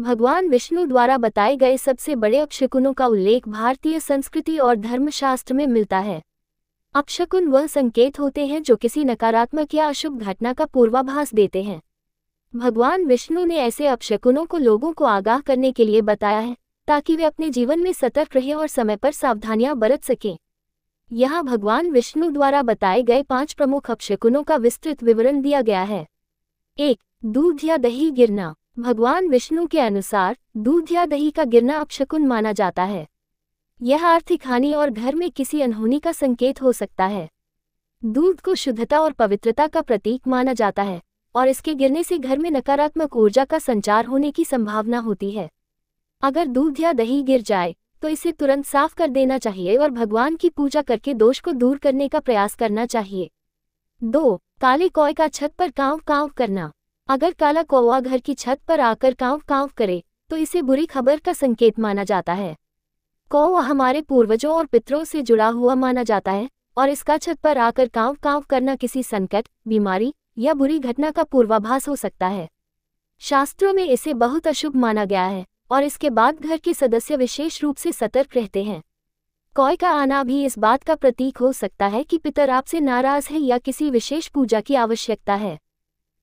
भगवान विष्णु द्वारा बताए गए सबसे बड़े अपशकुनों का उल्लेख भारतीय संस्कृति और धर्मशास्त्र में मिलता है अपशकुन वह संकेत होते हैं जो किसी नकारात्मक या अशुभ घटना का पूर्वाभास देते हैं भगवान विष्णु ने ऐसे अपशकुनों को लोगों को आगाह करने के लिए बताया है ताकि वे अपने जीवन में सतर्क रहें और समय पर सावधानियां बरत सकें यहाँ भगवान विष्णु द्वारा बताए गए पांच प्रमुख अक्षकुनों का विस्तृत विवरण दिया गया है एक दूध या दही गिरना भगवान विष्णु के अनुसार दूध या दही का गिरना अपशकुन माना जाता है यह आर्थिक हानि और घर में किसी अनहोनी का संकेत हो सकता है दूध को शुद्धता और पवित्रता का प्रतीक माना जाता है और इसके गिरने से घर में नकारात्मक ऊर्जा का संचार होने की संभावना होती है अगर दूध या दही गिर जाए तो इसे तुरंत साफ कर देना चाहिए और भगवान की पूजा करके दोष को दूर करने का प्रयास करना चाहिए दो काले कॉय का छत पर कांव कांव करना अगर काला कौवा घर की छत पर आकर कांव कांव करे तो इसे बुरी खबर का संकेत माना जाता है कौवा हमारे पूर्वजों और पितरों से जुड़ा हुआ माना जाता है और इसका छत पर आकर कांव कांव करना किसी संकट बीमारी या बुरी घटना का पूर्वाभास हो सकता है शास्त्रों में इसे बहुत अशुभ माना गया है और इसके बाद घर के सदस्य विशेष रूप से सतर्क रहते हैं कौ का आना भी इस बात का प्रतीक हो सकता है कि पितर आपसे नाराज है या किसी विशेष पूजा की आवश्यकता है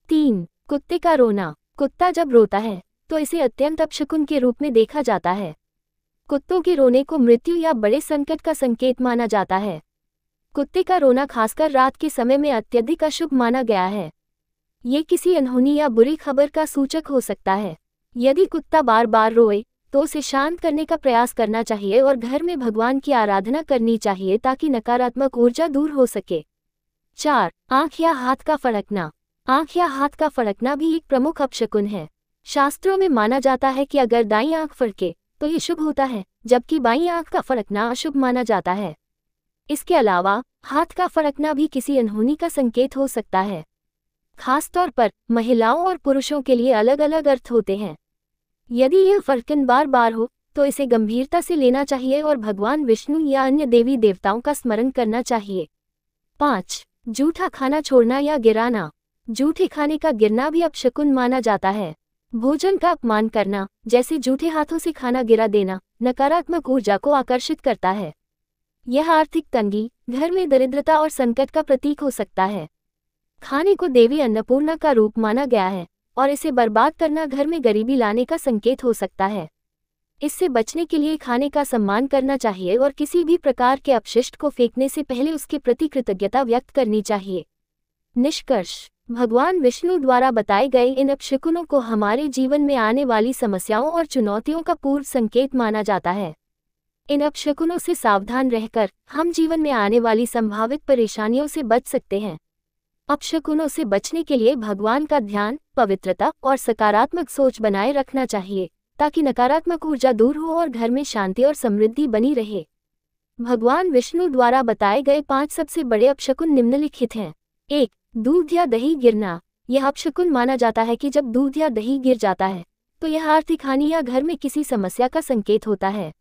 तीन कुत्ते का रोना कुत्ता जब रोता है तो इसे अत्यंत अपशकुन के रूप में देखा जाता है कुत्तों के रोने को मृत्यु या बड़े संकट का संकेत माना जाता है कुत्ते का रोना खासकर रात के समय में अत्यधिक अशुभ माना गया है ये किसी अनहोनी या बुरी खबर का सूचक हो सकता है यदि कुत्ता बार बार रोए तो उसे शांत करने का प्रयास करना चाहिए और घर में भगवान की आराधना करनी चाहिए ताकि नकारात्मक ऊर्जा दूर हो सके चार आंख या हाथ का फड़कना आंख या हाथ का फड़कना भी एक प्रमुख अपशकुन है शास्त्रों में माना जाता है कि अगर दाई आंख फड़के तो ये शुभ होता है जबकि बाई आंख का फड़कना अशुभ माना जाता है इसके अलावा हाथ का फड़कना भी किसी अनहोनी का संकेत हो सकता है खासतौर पर महिलाओं और पुरुषों के लिए अलग अलग अर्थ होते हैं यदि यह फड़कन बार बार हो तो इसे गंभीरता से लेना चाहिए और भगवान विष्णु या अन्य देवी देवताओं का स्मरण करना चाहिए पाँच जूठा खाना छोड़ना या गिराना जूठे खाने का गिरना भी अपशकुन माना जाता है भोजन का अपमान करना जैसे जूठे हाथों से खाना गिरा देना नकारात्मक ऊर्जा को आकर्षित करता है यह आर्थिक तंगी घर में दरिद्रता और संकट का प्रतीक हो सकता है खाने को देवी अन्नपूर्णा का रूप माना गया है और इसे बर्बाद करना घर में गरीबी लाने का संकेत हो सकता है इससे बचने के लिए खाने का सम्मान करना चाहिए और किसी भी प्रकार के अपशिष्ट को फेंकने से पहले उसके प्रति कृतज्ञता व्यक्त करनी चाहिए निष्कर्ष भगवान विष्णु द्वारा बताए गए इन अपशिकुनों को हमारे जीवन में आने वाली समस्याओं और चुनौतियों का पूर्व संकेत माना जाता है इन अपशकुनों से सावधान रहकर हम जीवन में आने वाली संभावित परेशानियों से बच सकते हैं अपशकुनों से बचने के लिए भगवान का ध्यान पवित्रता और सकारात्मक सोच बनाए रखना चाहिए ताकि नकारात्मक ऊर्जा दूर हो और घर में शांति और समृद्धि बनी रहे भगवान विष्णु द्वारा बताए गए पांच सबसे बड़े अपशकुन निम्नलिखित हैं एक दूध या दही गिरना यह अपशकुन माना जाता है कि जब दूध या दही गिर जाता है तो यह आर्थिक हानि या घर में किसी समस्या का संकेत होता है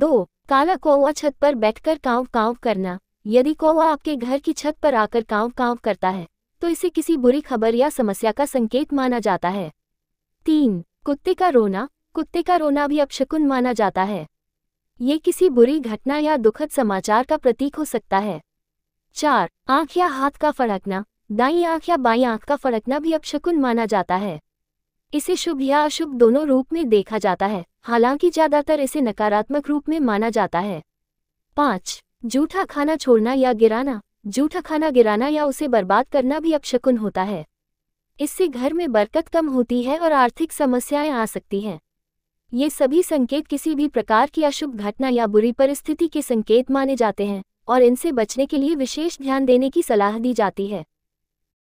दो काला कौवा छत पर बैठकर कांव कांव करना यदि कौवा आपके घर की छत पर आकर कांव कांव करता है तो इसे किसी बुरी खबर या समस्या का संकेत माना जाता है तीन कुत्ते का रोना कुत्ते का रोना भी अपशकुन माना जाता है ये किसी बुरी घटना या दुखद समाचार का प्रतीक हो सकता है चार आंख या हाथ का फड़कना दाई आंख या बाई आंख का फड़कना भी अपशकुन माना जाता है इसे शुभ या अशुभ दोनों रूप में देखा जाता है हालांकि ज्यादातर इसे नकारात्मक रूप में माना जाता है पाँच जूठा खाना छोड़ना या गिराना जूठा खाना गिराना या उसे बर्बाद करना भी अपशकुन होता है इससे घर में बरकत कम होती है और आर्थिक समस्याएं आ सकती हैं ये सभी संकेत किसी भी प्रकार की अशुभ घटना या बुरी परिस्थिति के संकेत माने जाते हैं और इनसे बचने के लिए विशेष ध्यान देने की सलाह दी जाती है